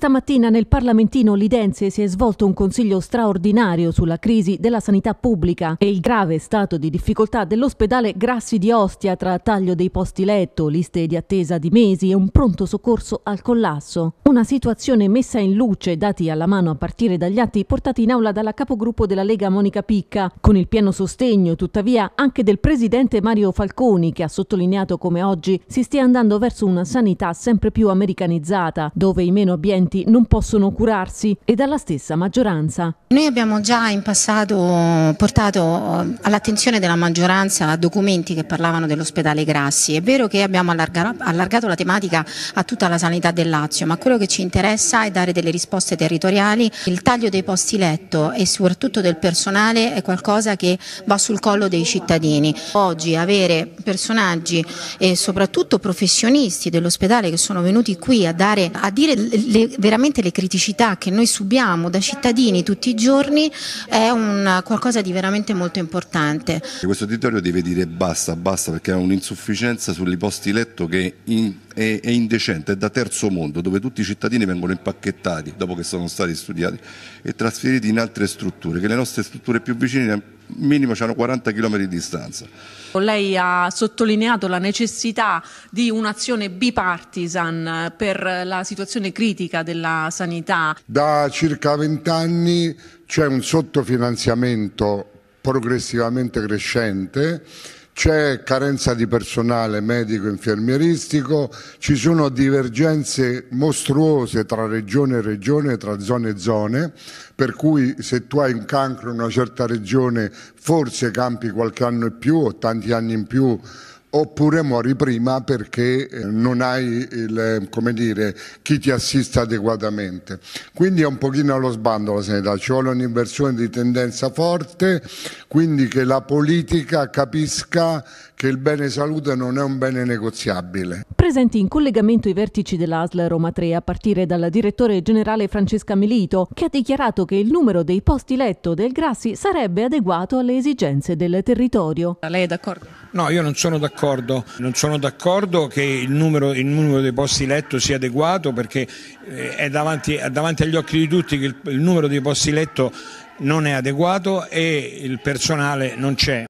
Questa mattina nel Parlamentino Lidenze si è svolto un consiglio straordinario sulla crisi della sanità pubblica e il grave stato di difficoltà dell'ospedale Grassi di Ostia tra taglio dei posti letto, liste di attesa di mesi e un pronto soccorso al collasso. Una situazione messa in luce, dati alla mano a partire dagli atti portati in aula dalla capogruppo della Lega Monica Picca, con il pieno sostegno tuttavia anche del presidente Mario Falconi che ha sottolineato come oggi si stia andando verso una sanità sempre più americanizzata, dove i meno abbienti pazienti non possono curarsi e dalla stessa maggioranza. Noi abbiamo già in passato portato eh, all'attenzione della maggioranza documenti che parlavano dell'ospedale Grassi. È vero che abbiamo allargato la tematica a tutta la sanità del Lazio, ma quello che ci interessa è dare delle risposte territoriali. Il taglio dei posti letto e soprattutto del personale è qualcosa che va sul collo dei cittadini. Oggi avere personaggi e soprattutto professionisti dell'ospedale che sono venuti qui a, dare, a dire le, veramente le criticità che noi subiamo da cittadini tutti i giorni è un, qualcosa di veramente molto importante. Questo territorio deve dire basta, basta perché è un'insufficienza sugli posti letto che in, è, è indecente, è da terzo mondo dove tutti i cittadini vengono impacchettati dopo che sono stati studiati e trasferiti in altre strutture che le nostre strutture più vicine minimo c'erano 40 km di distanza. Lei ha sottolineato la necessità di un'azione bipartisan per la situazione critica della sanità. Da circa 20 anni c'è un sottofinanziamento progressivamente crescente c'è carenza di personale medico infermieristico, ci sono divergenze mostruose tra regione e regione, tra zone e zone, per cui se tu hai un cancro in una certa regione forse campi qualche anno in più o tanti anni in più oppure muori prima perché eh, non hai il, eh, dire, chi ti assista adeguatamente. Quindi è un pochino allo sbando la sanità, ci vuole un'inversione di tendenza forte, quindi che la politica capisca che il bene salute non è un bene negoziabile. Presenti in collegamento i vertici dell'ASL Roma 3 a partire dalla direttore generale Francesca Melito che ha dichiarato che il numero dei posti letto del Grassi sarebbe adeguato alle esigenze del territorio. Lei è d'accordo? No, io non sono d'accordo d'accordo. Non sono d'accordo che il numero, il numero, dei posti letto sia adeguato perché eh, è davanti, è davanti agli occhi di tutti che il, il numero dei posti letto non è adeguato e il personale non c'è.